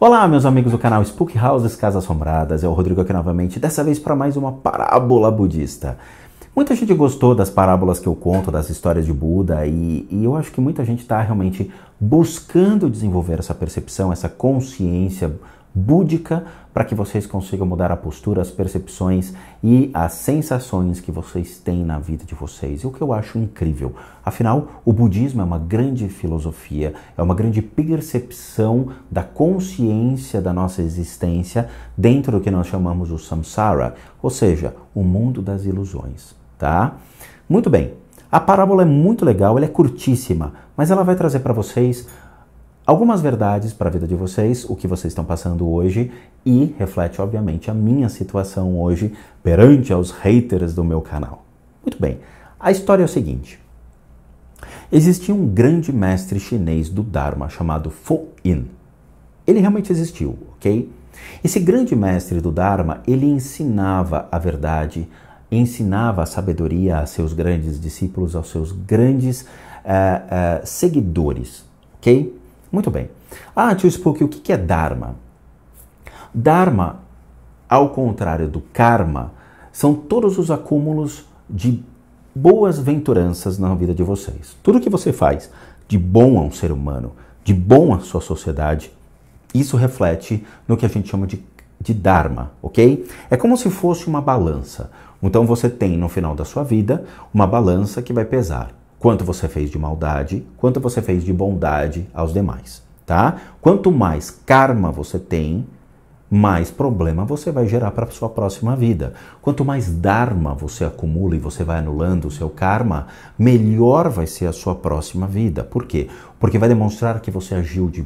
Olá, meus amigos do canal Spook Houses Casas Assombradas, é o Rodrigo aqui novamente, dessa vez para mais uma parábola budista. Muita gente gostou das parábolas que eu conto, das histórias de Buda, e, e eu acho que muita gente está realmente buscando desenvolver essa percepção, essa consciência búdica para que vocês consigam mudar a postura, as percepções e as sensações que vocês têm na vida de vocês. O que eu acho incrível. Afinal, o budismo é uma grande filosofia, é uma grande percepção da consciência da nossa existência dentro do que nós chamamos o samsara, ou seja, o mundo das ilusões, tá? Muito bem. A parábola é muito legal, ela é curtíssima, mas ela vai trazer para vocês algumas verdades para a vida de vocês, o que vocês estão passando hoje e reflete, obviamente, a minha situação hoje perante aos haters do meu canal. Muito bem, a história é o seguinte. Existia um grande mestre chinês do Dharma chamado Fo In. Ele realmente existiu, ok? Esse grande mestre do Dharma, ele ensinava a verdade, ensinava a sabedoria a seus grandes discípulos, aos seus grandes uh, uh, seguidores, ok? Muito bem. Ah, tio Spook, o que é Dharma? Dharma, ao contrário do karma, são todos os acúmulos de boas venturanças na vida de vocês. Tudo que você faz de bom a um ser humano, de bom à sua sociedade, isso reflete no que a gente chama de, de Dharma, ok? É como se fosse uma balança. Então você tem no final da sua vida uma balança que vai pesar Quanto você fez de maldade, quanto você fez de bondade aos demais, tá? Quanto mais karma você tem, mais problema você vai gerar para a sua próxima vida. Quanto mais dharma você acumula e você vai anulando o seu karma, melhor vai ser a sua próxima vida. Por quê? Porque vai demonstrar que você agiu de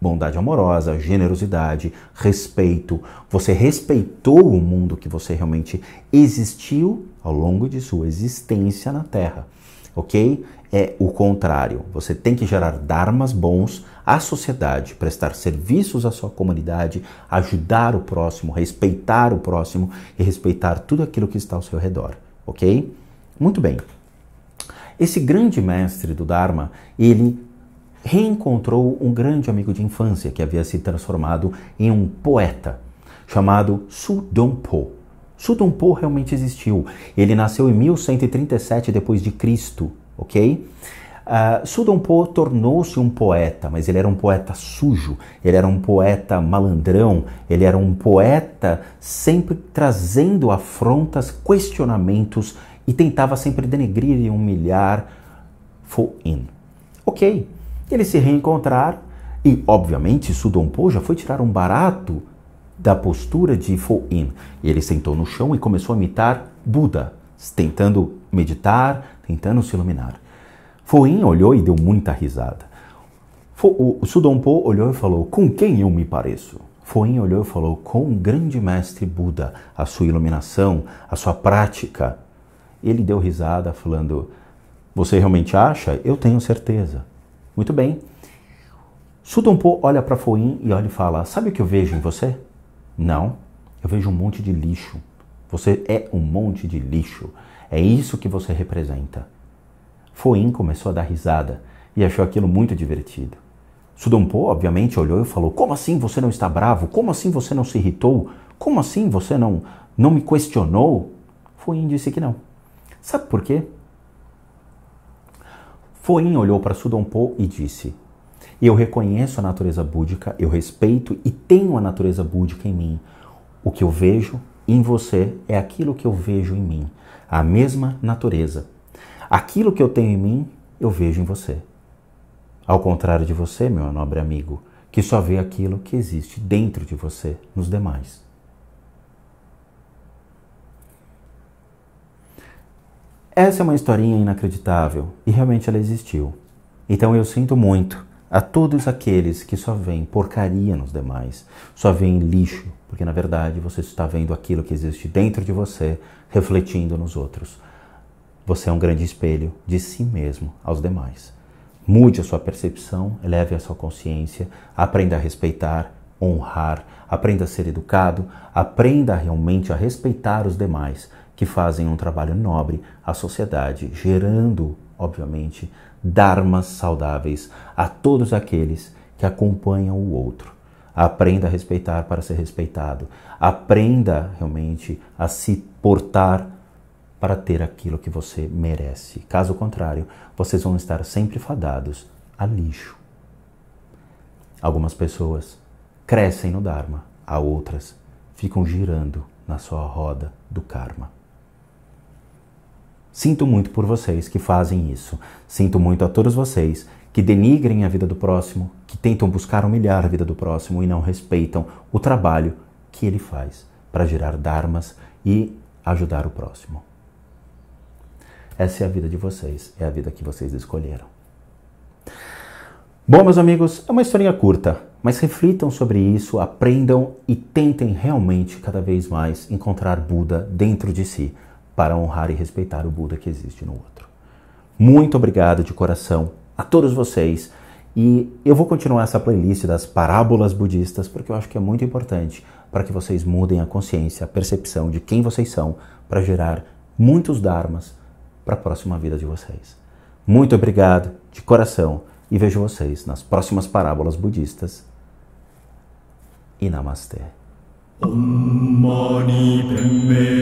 bondade amorosa, generosidade, respeito. Você respeitou o mundo que você realmente existiu ao longo de sua existência na Terra ok? É o contrário. Você tem que gerar dharmas bons à sociedade, prestar serviços à sua comunidade, ajudar o próximo, respeitar o próximo e respeitar tudo aquilo que está ao seu redor, ok? Muito bem. Esse grande mestre do Dharma, ele reencontrou um grande amigo de infância que havia se transformado em um poeta chamado Su Po. Sutunpô realmente existiu. Ele nasceu em 1137 depois de Cristo, ok? Uh, ah, Sudompo tornou-se um poeta, mas ele era um poeta sujo, ele era um poeta malandrão, ele era um poeta sempre trazendo afrontas, questionamentos e tentava sempre denegrir e humilhar Foin. Ok, eles se reencontraram e, obviamente, Sudompo já foi tirar um barato da postura de Fo-in. Ele sentou no chão e começou a imitar Buda, tentando meditar, tentando se iluminar. fo Yin olhou e deu muita risada. Fo o Sudompo olhou e falou: Com quem eu me pareço? Yin olhou e falou: Com o grande mestre Buda, a sua iluminação, a sua prática. Ele deu risada, falando: Você realmente acha? Eu tenho certeza. Muito bem. Sudompo olha para Yin e olha e fala: Sabe o que eu vejo em você? Não. Eu vejo um monte de lixo. Você é um monte de lixo. É isso que você representa. Foin começou a dar risada e achou aquilo muito divertido. Sudompo obviamente, olhou e falou: Como assim você não está bravo? Como assim você não se irritou? Como assim você não, não me questionou? Foin disse que não. Sabe por quê? Foin olhou para Sudompo e disse: eu reconheço a natureza búdica, eu respeito e tenho a natureza búdica em mim. O que eu vejo em você é aquilo que eu vejo em mim, a mesma natureza. Aquilo que eu tenho em mim, eu vejo em você. Ao contrário de você, meu nobre amigo, que só vê aquilo que existe dentro de você, nos demais. Essa é uma historinha inacreditável e realmente ela existiu. Então eu sinto muito a todos aqueles que só veem porcaria nos demais, só veem lixo, porque na verdade você está vendo aquilo que existe dentro de você refletindo nos outros. Você é um grande espelho de si mesmo aos demais. Mude a sua percepção, eleve a sua consciência, aprenda a respeitar, honrar, aprenda a ser educado, aprenda realmente a respeitar os demais que fazem um trabalho nobre à sociedade, gerando obviamente, dharmas saudáveis a todos aqueles que acompanham o outro. Aprenda a respeitar para ser respeitado. Aprenda realmente a se portar para ter aquilo que você merece. Caso contrário, vocês vão estar sempre fadados a lixo. Algumas pessoas crescem no Dharma, a outras ficam girando na sua roda do karma. Sinto muito por vocês que fazem isso. Sinto muito a todos vocês que denigrem a vida do próximo, que tentam buscar humilhar a vida do próximo e não respeitam o trabalho que ele faz para gerar dharmas e ajudar o próximo. Essa é a vida de vocês, é a vida que vocês escolheram. Bom, meus amigos, é uma historinha curta, mas reflitam sobre isso, aprendam e tentem realmente cada vez mais encontrar Buda dentro de si para honrar e respeitar o Buda que existe no outro. Muito obrigado de coração a todos vocês. E eu vou continuar essa playlist das parábolas budistas porque eu acho que é muito importante para que vocês mudem a consciência, a percepção de quem vocês são para gerar muitos dharmas para a próxima vida de vocês. Muito obrigado de coração e vejo vocês nas próximas parábolas budistas. E namastê. Om Mani Padme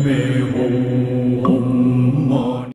Hum